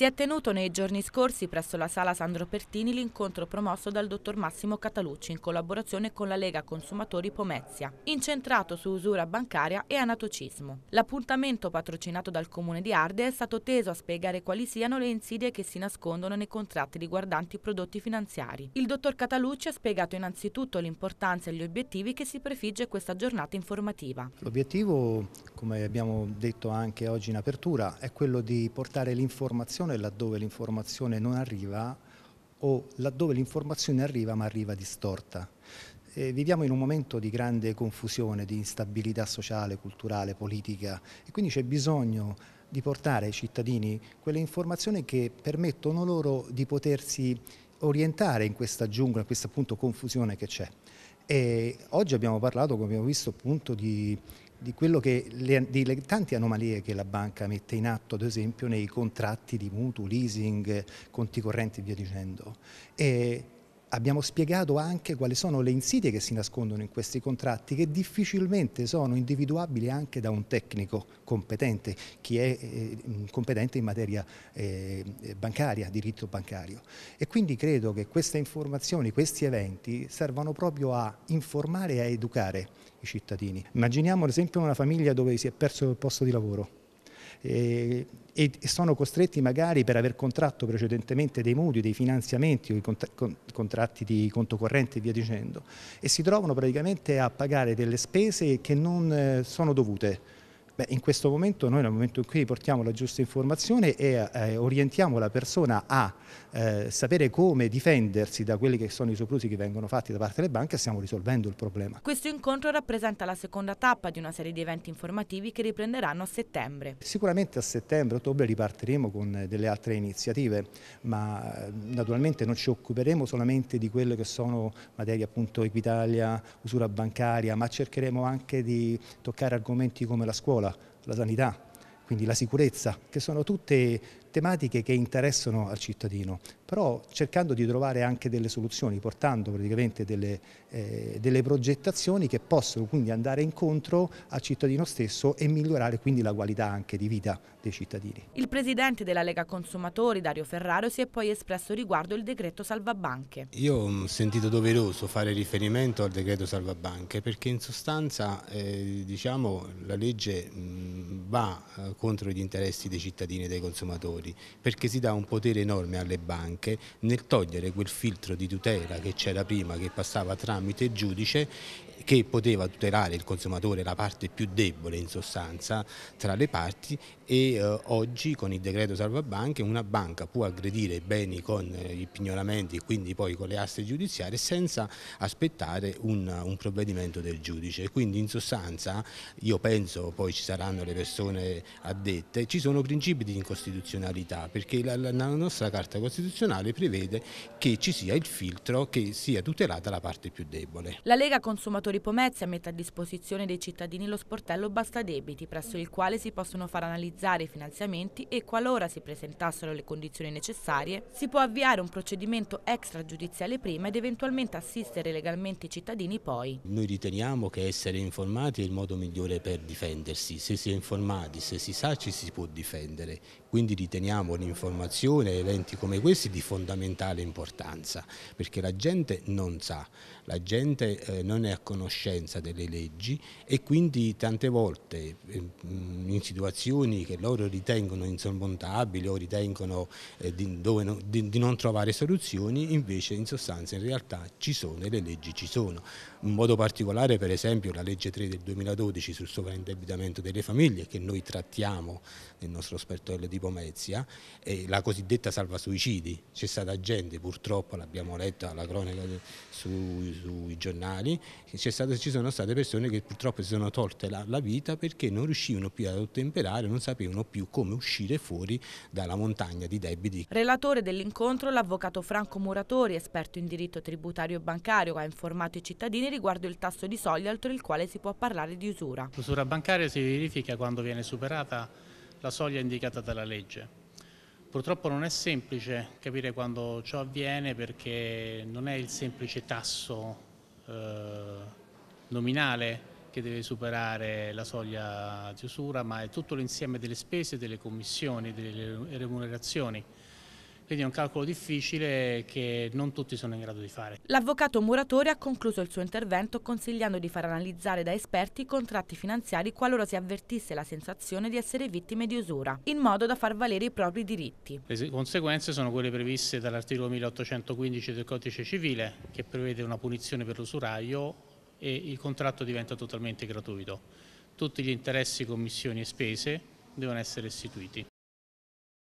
Si è tenuto nei giorni scorsi presso la sala Sandro Pertini l'incontro promosso dal dottor Massimo Catalucci in collaborazione con la Lega Consumatori Pomezia, incentrato su usura bancaria e anatocismo. L'appuntamento patrocinato dal comune di Arde è stato teso a spiegare quali siano le insidie che si nascondono nei contratti riguardanti i prodotti finanziari. Il dottor Catalucci ha spiegato innanzitutto l'importanza e gli obiettivi che si prefigge questa giornata informativa. L'obiettivo, come abbiamo detto anche oggi in apertura, è quello di portare l'informazione informazione laddove l'informazione non arriva o laddove l'informazione arriva ma arriva distorta. E viviamo in un momento di grande confusione, di instabilità sociale, culturale, politica e quindi c'è bisogno di portare ai cittadini quelle informazioni che permettono loro di potersi orientare in questa giungla, in questa appunto confusione che c'è. oggi abbiamo parlato, come abbiamo visto, appunto di di, che, le, di le, tante anomalie che la banca mette in atto, ad esempio nei contratti di mutuo, leasing, conti correnti e via dicendo. E, Abbiamo spiegato anche quali sono le insidie che si nascondono in questi contratti che difficilmente sono individuabili anche da un tecnico competente, chi è eh, competente in materia eh, bancaria, diritto bancario. E quindi credo che queste informazioni, questi eventi servano proprio a informare e a educare i cittadini. Immaginiamo ad esempio una famiglia dove si è perso il posto di lavoro eh, e sono costretti magari per aver contratto precedentemente dei mutui, dei finanziamenti o i cont con contratti di conto corrente e via dicendo e si trovano praticamente a pagare delle spese che non eh, sono dovute Beh, in questo momento noi nel momento in cui portiamo la giusta informazione e eh, orientiamo la persona a eh, sapere come difendersi da quelli che sono i soprusi che vengono fatti da parte delle banche, stiamo risolvendo il problema. Questo incontro rappresenta la seconda tappa di una serie di eventi informativi che riprenderanno a settembre. Sicuramente a settembre-ottobre ripartiremo con delle altre iniziative, ma eh, naturalmente non ci occuperemo solamente di quelle che sono materie appunto Equitalia, usura bancaria, ma cercheremo anche di toccare argomenti come la scuola, scuola, la sanità, quindi la sicurezza, che sono tutte tematiche che interessano al cittadino però cercando di trovare anche delle soluzioni, portando praticamente delle, eh, delle progettazioni che possono quindi andare incontro al cittadino stesso e migliorare quindi la qualità anche di vita dei cittadini. Il presidente della Lega Consumatori, Dario Ferraro, si è poi espresso riguardo il decreto salvabanche. Io ho sentito doveroso fare riferimento al decreto salvabanche perché in sostanza eh, diciamo, la legge mh, va eh, contro gli interessi dei cittadini e dei consumatori perché si dà un potere enorme alle banche anche nel togliere quel filtro di tutela che c'era prima che passava tramite il giudice che poteva tutelare il consumatore la parte più debole in sostanza tra le parti e eh, oggi con il decreto salva banche una banca può aggredire i beni con eh, i pignoramenti e quindi poi con le aste giudiziarie senza aspettare un, un, provvedimento del giudice. Quindi in sostanza io penso, poi ci saranno le persone addette, ci sono principi di incostituzionalità perché la, la nostra Carta Costituzionale costituzionale prevede che ci sia il filtro che sia tutelata la parte più debole. La Lega Consumatori Pomezia mette a disposizione dei cittadini lo sportello Basta Debiti, presso il quale si possono far analizzare i finanziamenti e qualora si presentassero le condizioni necessarie, si può avviare un procedimento extragiudiziale prima ed eventualmente assistere legalmente i cittadini poi. Noi riteniamo che essere informati è il modo migliore per difendersi, se si è informati, se si sa ci si può difendere, quindi riteniamo l'informazione, eventi come questi, di di fondamentale importanza, perché la gente non sa, la gente eh, non è a conoscenza delle leggi e quindi tante volte eh, in situazioni che loro ritengono insormontabili o ritengono eh, di, no, di, di, non trovare soluzioni, invece in sostanza in realtà ci sono e le leggi ci sono. In modo particolare per esempio la legge 3 del 2012 sul sovraindebitamento delle famiglie che noi trattiamo nel nostro spertollo di Pomezia, la cosiddetta salva suicidi, c'è stata gente, purtroppo l'abbiamo letta alla cronaca su, sui giornali, stata, ci sono state persone che purtroppo si sono tolte la, la, vita perché non riuscivano più ad ottemperare, non sapevano più come uscire fuori dalla montagna di debiti. Relatore dell'incontro, l'avvocato Franco Muratori, esperto in diritto tributario e bancario, ha informato i cittadini riguardo il tasso di soglia oltre il quale si può parlare di usura. L'usura bancaria si verifica quando viene superata la soglia indicata dalla legge Purtroppo non è semplice capire quando ciò avviene perché non è il semplice tasso eh, nominale che deve superare la soglia di usura, ma è tutto l'insieme delle spese, delle commissioni, delle remunerazioni quindi è un calcolo difficile che non tutti sono in grado di fare. L'avvocato Muratore ha concluso il suo intervento consigliando di far analizzare da esperti i contratti finanziari qualora si avvertisse la sensazione di essere vittime di usura, in modo da far valere i propri diritti. Le conseguenze sono quelle previste dall'articolo 1815 del codice civile che prevede una punizione per l'usuraio e il contratto diventa totalmente gratuito. Tutti gli interessi, commissioni e spese devono essere restituiti.